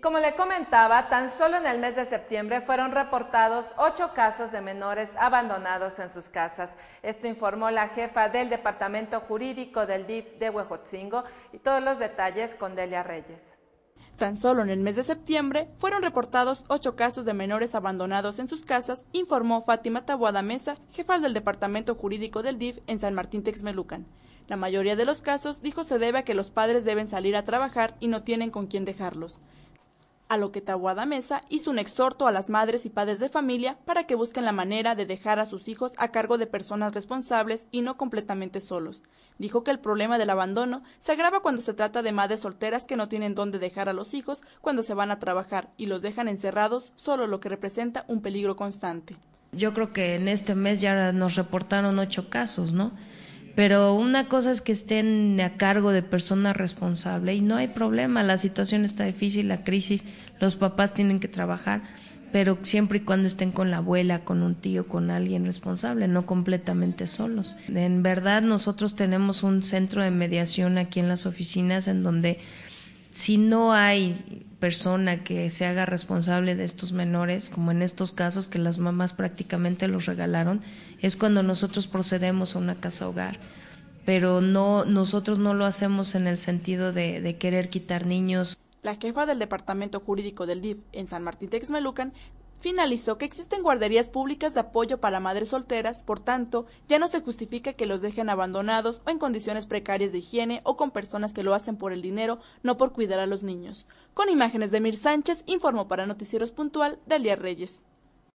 como le comentaba, tan solo en el mes de septiembre fueron reportados ocho casos de menores abandonados en sus casas. Esto informó la jefa del Departamento Jurídico del DIF de Huejotzingo y todos los detalles con Delia Reyes. Tan solo en el mes de septiembre fueron reportados ocho casos de menores abandonados en sus casas, informó Fátima Tabuada Mesa, jefa del Departamento Jurídico del DIF en San Martín Texmelucan. La mayoría de los casos dijo se debe a que los padres deben salir a trabajar y no tienen con quién dejarlos a lo que Tawada Mesa hizo un exhorto a las madres y padres de familia para que busquen la manera de dejar a sus hijos a cargo de personas responsables y no completamente solos. Dijo que el problema del abandono se agrava cuando se trata de madres solteras que no tienen dónde dejar a los hijos cuando se van a trabajar y los dejan encerrados, solo lo que representa un peligro constante. Yo creo que en este mes ya nos reportaron ocho casos, ¿no? Pero una cosa es que estén a cargo de personas responsable y no hay problema, la situación está difícil, la crisis, los papás tienen que trabajar, pero siempre y cuando estén con la abuela, con un tío, con alguien responsable, no completamente solos. En verdad nosotros tenemos un centro de mediación aquí en las oficinas en donde si no hay persona que se haga responsable de estos menores, como en estos casos que las mamás prácticamente los regalaron, es cuando nosotros procedemos a una casa hogar. Pero no, nosotros no lo hacemos en el sentido de, de querer quitar niños. La jefa del Departamento Jurídico del DIF en San Martín Texmelucan Finalizó que existen guarderías públicas de apoyo para madres solteras, por tanto, ya no se justifica que los dejen abandonados o en condiciones precarias de higiene o con personas que lo hacen por el dinero, no por cuidar a los niños. Con imágenes de Mir Sánchez, informó para Noticieros Puntual Dalia Reyes.